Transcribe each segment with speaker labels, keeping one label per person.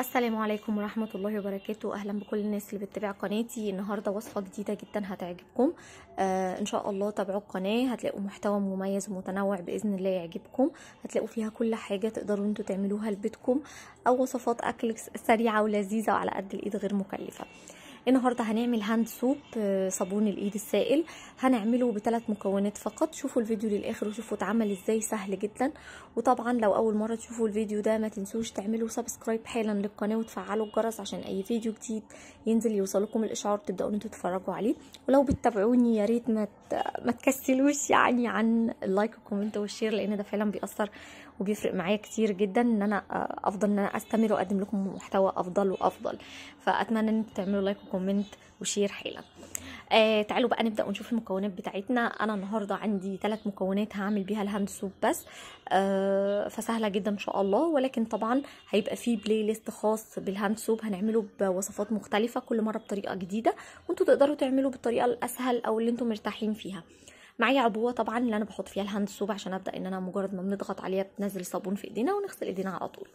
Speaker 1: السلام عليكم ورحمة الله وبركاته أهلا بكل الناس اللي بتتابع قناتي النهاردة وصفة جديدة جدا هتعجبكم آه إن شاء الله تابعوا القناة هتلاقوا محتوى مميز ومتنوع بإذن الله يعجبكم هتلاقوا فيها كل حاجة تقدروا انتوا تعملوها لبيتكم أو وصفات أكل سريعة ولذيذة وعلى قد الإيد غير مكلفة النهارده هنعمل هاند آه، سوب صابون الايد السائل هنعمله بثلاث مكونات فقط شوفوا الفيديو للاخر وشوفوا اتعمل ازاي سهل جدا وطبعا لو اول مره تشوفوا الفيديو ده ما تنسوش تعملوا سبسكرايب حالا للقناه وتفعلوا الجرس عشان اي فيديو جديد ينزل يوصلكم الاشعار تبداوا انتوا تتفرجوا عليه ولو بتتابعوني يا ريت ما ما تكسلوش يعني عن اللايك والكومنت والشير لان ده فعلا بيأثر وبيفرق معايا كتير جدا ان انا آه، افضل ان انا استمر واقدم لكم محتوى افضل وافضل فاتمنى ان انتوا تعملوا لايك وكومنت وشير حالا آه تعالوا بقى نبدا ونشوف المكونات بتاعتنا انا النهارده عندي ثلاث مكونات هعمل بيها الهاند سوب بس آه فسهله جدا ان شاء الله ولكن طبعا هيبقى في بلاي ليست خاص بالهاند سوب هنعمله بوصفات مختلفه كل مره بطريقه جديده وانتوا تقدروا تعملوا بالطريقه الاسهل او اللي انتوا مرتاحين فيها معايا عبوه طبعا اللي انا بحط فيها الهاند سوب عشان ابدا ان انا مجرد ما بنضغط عليها بتنزل صابون في ايدينا ونغسل ايدينا على طول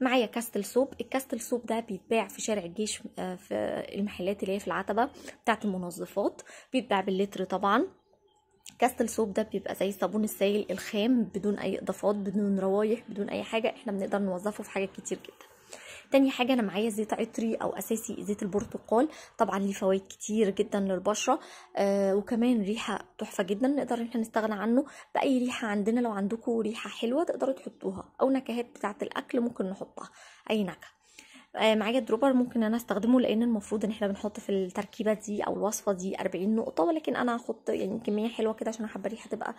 Speaker 1: معايا كاستل سوب الكاستل سوب ده بيتباع في شارع الجيش آه، في المحلات اللي هي في العتبه بتاعه المنظفات بيتباع باللتر طبعا كاستل سوب ده بيبقى زي الصابون السائل الخام بدون اي اضافات بدون روايح بدون اي حاجه احنا بنقدر نوظفه في حاجات كتير جدا تاني حاجه انا معايا زيت عطري او اساسي زيت البرتقال طبعا ليه فوائد كتير جدا للبشره آه وكمان ريحه تحفه جدا نقدر ان احنا نستغنى عنه باي ريحه عندنا لو عندكم ريحه حلوه تقدروا تحطوها او نكهات بتاعه الاكل ممكن نحطها اي نكهه آه، معايا دروبر ممكن انا استخدمه لان المفروض ان احنا بنحط في التركيبه دي او الوصفه دي 40 نقطه ولكن انا هحط يعني كميه حلوه كده عشان حابه الريحه تبقى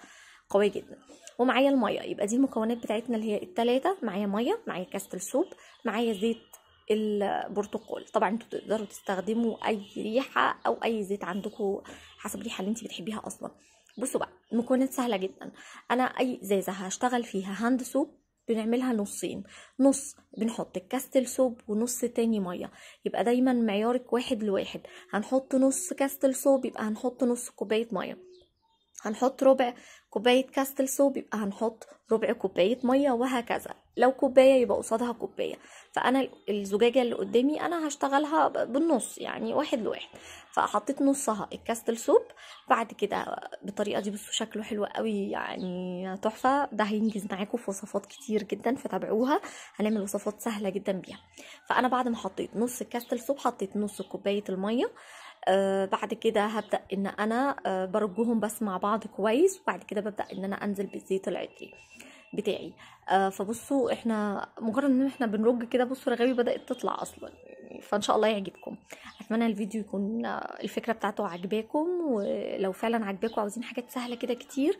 Speaker 1: قوي جدا ومعايا الميه يبقى دي المكونات بتاعتنا اللي هي التلاتة معايا ميه معايا كاسه السوب معايا زيت البرتقال طبعا انتوا تقدروا تستخدموا اي ريحه او اي زيت عندكم حسب الريحه اللي انت بتحبيها اصلا بصوا بقى المكونات سهله جدا انا اي زيزه هشتغل فيها هاند سوب بنعملها نصين نص بنحط الكاستل سوب ونص تاني ميه يبقى دايما معيارك واحد لواحد هنحط نص كاستل سوب يبقى هنحط نص كوبايه ميه هنحط ربع كوباية كاستل سوب يبقى هنحط ربع كوباية مية وهكذا لو كوباية يبقى قصادها كوباية فأنا الزجاجة اللي قدامي أنا هشتغلها بالنص يعني واحد لواحد فحطيت نصها الكاستل سوب بعد كده بالطريقة دي بصوا شكله حلو قوي يعني تحفة ده هينجز معاكم في وصفات كتير جدا فتابعوها هنعمل وصفات سهلة جدا بيها فأنا بعد ما حطيت نص الكاستل سوب حطيت نص كوباية المية آه، بعد كده هبدا ان انا آه، برجهم بس مع بعض كويس وبعد كده ببدا ان انا انزل بالزيت العطري بتاعي آه فبصوا احنا مجرد ان احنا بنرج كده بصوا رغاوي بدات تطلع اصلا يعني فان شاء الله يعجبكم اتمنى الفيديو يكون آه، الفكره بتاعته عجباكم ولو فعلا عجباكم عاوزين حاجات سهله كده كتير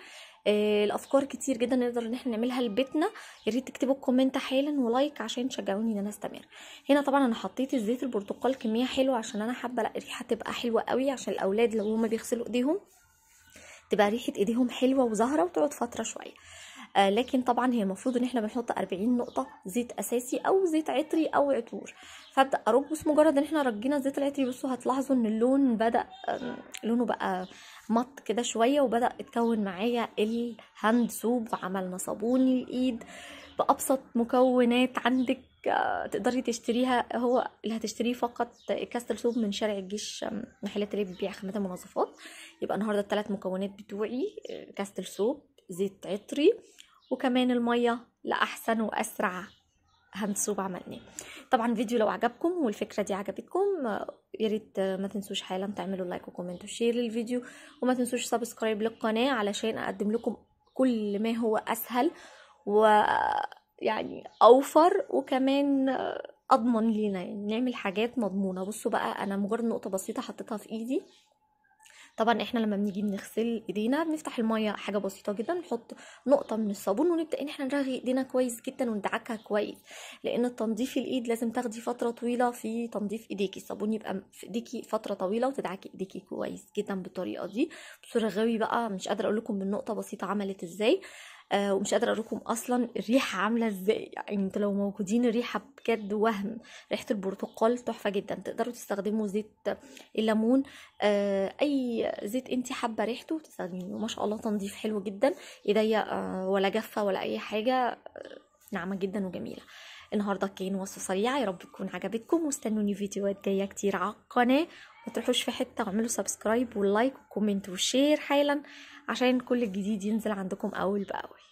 Speaker 1: آه، الافكار كتير جدا نقدر ان احنا نعملها لبيتنا يا ريت تكتبوا الكومنت حالا ولايك عشان تشجعوني ان انا استمر هنا طبعا انا حطيت الزيت البرتقال كميه حلوه عشان انا حابه لا الريحه تبقى حلوه قوي عشان الاولاد لو هما بيغسلوا ايديهم تبقى ريحه ايديهم حلوه وزهره وتقعد فتره شويه آه لكن طبعا هي المفروض ان احنا بنحط 40 نقطه زيت اساسي او زيت عطري او عطور فابدا ارج بس مجرد ان احنا رجينا الزيت العطري بصوا هتلاحظوا ان اللون بدا لونه بقى مط كده شويه وبدا اتكون معايا الهاند سوب عملنا صابون للايد بابسط مكونات عندك آه، تقدري تشتريها هو اللي هتشتريه فقط كاستر سوب من شارع الجيش محلات اللي بتبيع خامات المنظفات يبقى النهارده الثلاث مكونات بتوعي آه، كاستر سوب زيت عطري وكمان المية لأحسن وأسرع هنسوب عملناه طبعا الفيديو لو عجبكم والفكرة دي عجبتكم يا ريت ما تنسوش حالا تعملوا لايك وكومنت وشير للفيديو وما تنسوش سبسكرايب للقناة علشان أقدم لكم كل ما هو أسهل ويعني أوفر وكمان أضمن لينا يعني نعمل حاجات مضمونة بصوا بقى أنا مجرد نقطة بسيطة حطيتها في إيدي طبعا احنا لما بنيجي بنغسل ايدينا بنفتح الميه حاجه بسيطه جدا نحط نقطه من الصابون ونبدا ان احنا نرغي ايدينا كويس جدا وندعكها كويس لان تنظيف الايد لازم تاخدي فتره طويله في تنظيف ايديكي الصابون يبقى في ايديكي فتره طويله وتدعكي ايديكي كويس جدا بالطريقه دي بصوره غاوي بقى مش قادره اقول لكم بالنقطه بسيطه عملت ازاي آه، ومش قادره اقول اصلا الريحه عامله ازاي يعني انتوا لو موجودين الريحه بجد وهم ريحه البرتقال تحفه جدا تقدروا تستخدموا زيت الليمون آه، اي زيت انت حابه ريحته تستخدميه ما شاء الله تنظيف حلو جدا ايديا آه، ولا جافه ولا اي حاجه ناعمه جدا وجميله النهارده كان وصفه سريعه يا رب تكون عجبتكم واستنوني فيديوهات جايه كتير على القناه ما تروحوش في حته واعملوا سبسكرايب واللايك وكومنت وشير حالا عشان كل الجديد ينزل عندكم اول باول